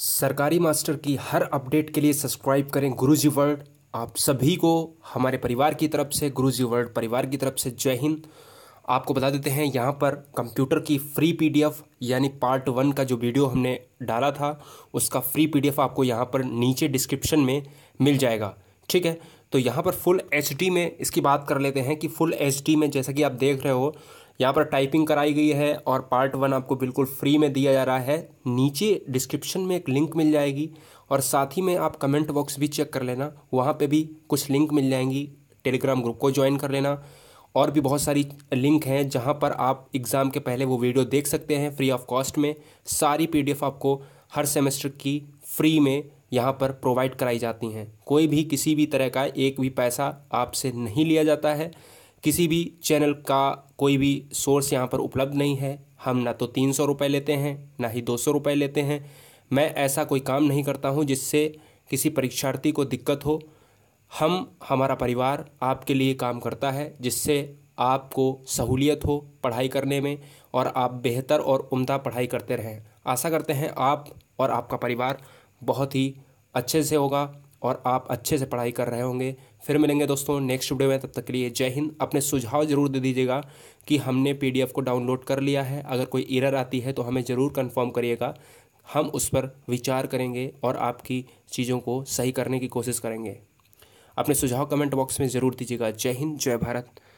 सरकारी मास्टर की हर अपडेट के लिए सब्सक्राइब करें गुरुजी वर्ल्ड आप सभी को हमारे परिवार की तरफ से गुरुजी वर्ल्ड परिवार की तरफ से जय हिंद आपको बता देते हैं यहाँ पर कंप्यूटर की फ्री पीडीएफ यानी पार्ट वन का जो वीडियो हमने डाला था उसका फ्री पीडीएफ आपको यहाँ पर नीचे डिस्क्रिप्शन में मिल जाएगा ठीक है तो यहाँ पर फुल एच में इसकी बात कर लेते हैं कि फुल एच में जैसा कि आप देख रहे हो यहाँ पर टाइपिंग कराई गई है और पार्ट वन आपको बिल्कुल फ्री में दिया जा रहा है नीचे डिस्क्रिप्शन में एक लिंक मिल जाएगी और साथ ही में आप कमेंट बॉक्स भी चेक कर लेना वहाँ पे भी कुछ लिंक मिल जाएंगी टेलीग्राम ग्रुप को ज्वाइन कर लेना और भी बहुत सारी लिंक हैं जहाँ पर आप एग्ज़ाम के पहले वो वीडियो देख सकते हैं फ्री ऑफ कॉस्ट में सारी पी आपको हर सेमेस्टर की फ्री में यहाँ पर प्रोवाइड कराई जाती हैं कोई भी किसी भी तरह का एक भी पैसा आपसे नहीं लिया जाता है किसी भी चैनल का कोई भी सोर्स यहाँ पर उपलब्ध नहीं है हम ना तो तीन सौ रुपये लेते हैं ना ही दो सौ रुपये लेते हैं मैं ऐसा कोई काम नहीं करता हूँ जिससे किसी परीक्षार्थी को दिक्कत हो हम हमारा परिवार आपके लिए काम करता है जिससे आपको सहूलियत हो पढ़ाई करने में और आप बेहतर और उम्दा पढ़ाई करते रहें आशा करते हैं आप और आपका परिवार बहुत ही अच्छे से होगा और आप अच्छे से पढ़ाई कर रहे होंगे फिर मिलेंगे दोस्तों नेक्स्ट वीडियो में तब तक के लिए जय हिंद अपने सुझाव जरूर दे दीजिएगा कि हमने पी को डाउनलोड कर लिया है अगर कोई इरर आती है तो हमें ज़रूर कन्फर्म करिएगा हम उस पर विचार करेंगे और आपकी चीज़ों को सही करने की कोशिश करेंगे अपने सुझाव कमेंट बॉक्स में ज़रूर दीजिएगा जय हिंद जय भारत